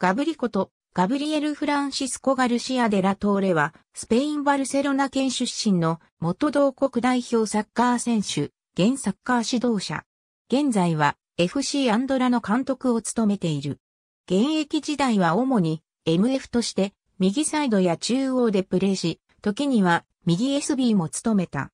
ガブリコとガブリエル・フランシスコ・ガルシア・デラ・トーレは、スペイン・バルセロナ県出身の元同国代表サッカー選手、現サッカー指導者。現在は FC アンドラの監督を務めている。現役時代は主に MF として右サイドや中央でプレーし、時には右 SB も務めた。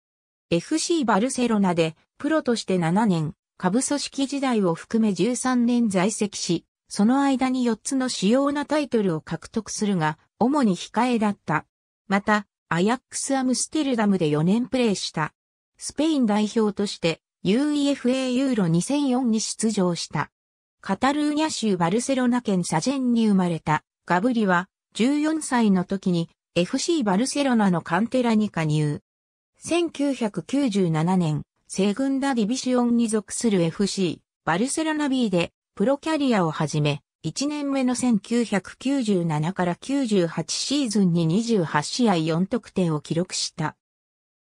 FC バルセロナでプロとして7年、下部組織時代を含め13年在籍し、その間に4つの主要なタイトルを獲得するが、主に控えだった。また、アヤックス・アムステルダムで4年プレーした。スペイン代表として UEFA ユーロ2004に出場した。カタルーニャ州バルセロナ県サジェンに生まれたガブリは14歳の時に FC バルセロナのカンテラに加入。1997年、西軍ダディビシオンに属する FC バルセロナ B でプロキャリアを始め、1年目の1997から98シーズンに28試合4得点を記録した。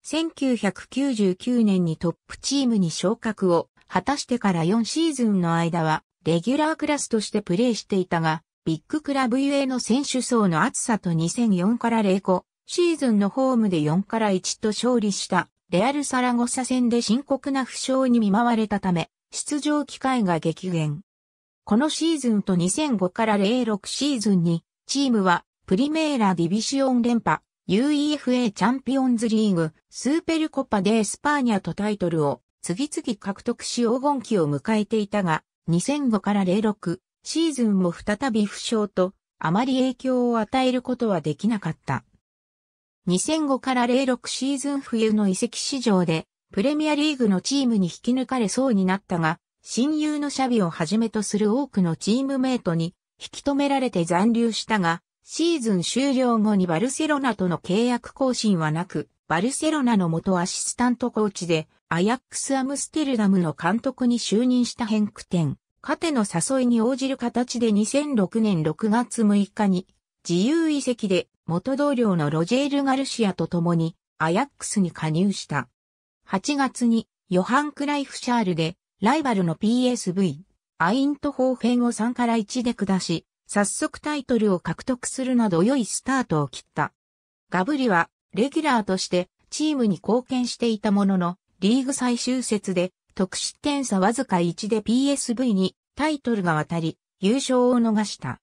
1999年にトップチームに昇格を果たしてから4シーズンの間は、レギュラークラスとしてプレーしていたが、ビッグクラブゆえの選手層の厚さと2004から0個、シーズンのホームで4から1と勝利した、レアルサラゴサ戦で深刻な負傷に見舞われたため、出場機会が激減。このシーズンと2005から06シーズンに、チームはプリメーラディビシオン連覇、UEFA チャンピオンズリーグ、スーペルコパデースパーニャとタイトルを次々獲得し黄金期を迎えていたが、2005から06シーズンも再び負傷と、あまり影響を与えることはできなかった。2005から06シーズン冬の移籍市場で、プレミアリーグのチームに引き抜かれそうになったが、親友のシャビをはじめとする多くのチームメイトに引き止められて残留したが、シーズン終了後にバルセロナとの契約更新はなく、バルセロナの元アシスタントコーチで、アヤックス・アムステルダムの監督に就任したヘンクテン、カテの誘いに応じる形で2006年6月6日に、自由移籍で元同僚のロジェール・ガルシアと共に、アヤックスに加入した。8月に、ヨハン・クライフ・シャールで、ライバルの PSV、アイントホーフェンを3から1で下し、早速タイトルを獲得するなど良いスタートを切った。ガブリは、レギュラーとしてチームに貢献していたものの、リーグ最終節で得失点差わずか1で PSV にタイトルが渡り、優勝を逃した。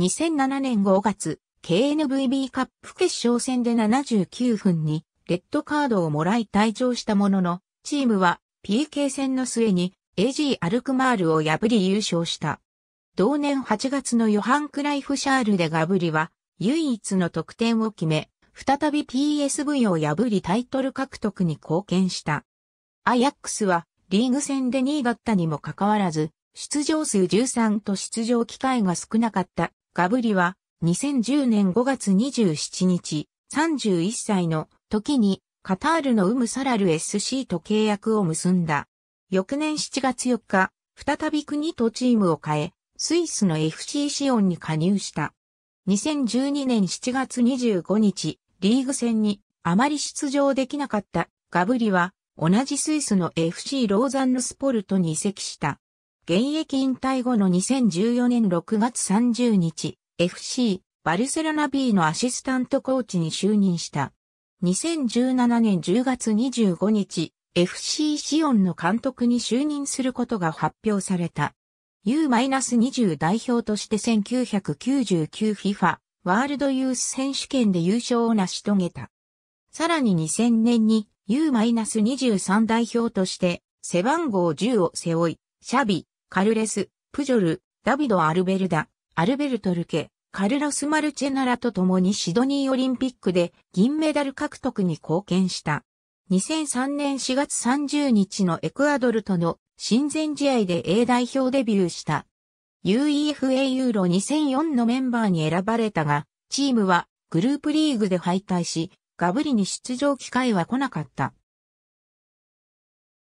2007年5月、KNVB カップ決勝戦で79分にレッドカードをもらい退場したものの、チームは PK 戦の末に AG アルクマールを破り優勝した。同年8月のヨハン・クライフ・シャールでガブリは唯一の得点を決め、再び PSV を破りタイトル獲得に貢献した。アヤックスはリーグ戦で2位だったにもかかわらず、出場数13と出場機会が少なかったガブリは2010年5月27日31歳の時にカタールのウムサラル SC と契約を結んだ。翌年7月4日、再び国とチームを変え、スイスの FC シオンに加入した。2012年7月25日、リーグ戦にあまり出場できなかったガブリは同じスイスの FC ローザンヌスポルトに移籍した。現役引退後の2014年6月30日、FC バルセロナ B のアシスタントコーチに就任した。2017年10月25日、FC シオンの監督に就任することが発表された。U-20 代表として1999 FIFA ワールドユース選手権で優勝を成し遂げた。さらに2000年に U-23 代表として背番号10を背負い、シャビ、カルレス、プジョル、ダビド・アルベルダ、アルベルト・ルケ、カルロス・マルチェナラと共にシドニーオリンピックで銀メダル獲得に貢献した。2003年4月30日のエクアドルとの親善試合で A 代表デビューした。UEFA ユーロ2004のメンバーに選ばれたが、チームはグループリーグで敗退し、ガブリに出場機会は来なかった。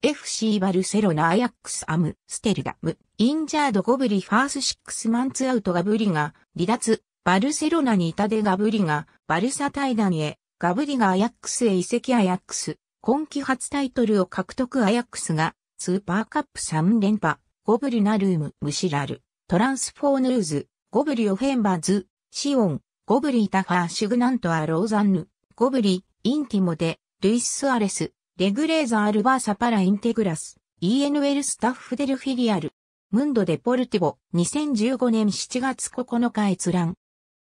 FC バルセロナアヤックスアム、ステルダム、インジャードゴブリファースシックスマンツアウトガブリが離脱、バルセロナにいたでガブリがバルサ対談へ、ガブリがアヤックスへ移籍アヤックス、今季初タイトルを獲得アヤックスが、スーパーカップ3連覇、ゴブリナルーム、ムシラル、トランスフォーヌーズ、ゴブリオフェンバーズ、シオン、ゴブリイタファーシュグナントアローザンヌ、ゴブリ、インティモで、ルイス・スアレス、レグレーザアルバーサパラインテグラス、ENL スタッフデルフィリアル、ムンドデポルティボ、2015年7月9日閲覧。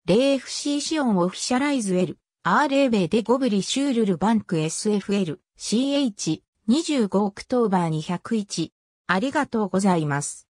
レ FC シオンオフィシャライズエル、R ベデ・ゴブリシュールルバンク SFL、CH、25オクトーバー201。ありがとうございます。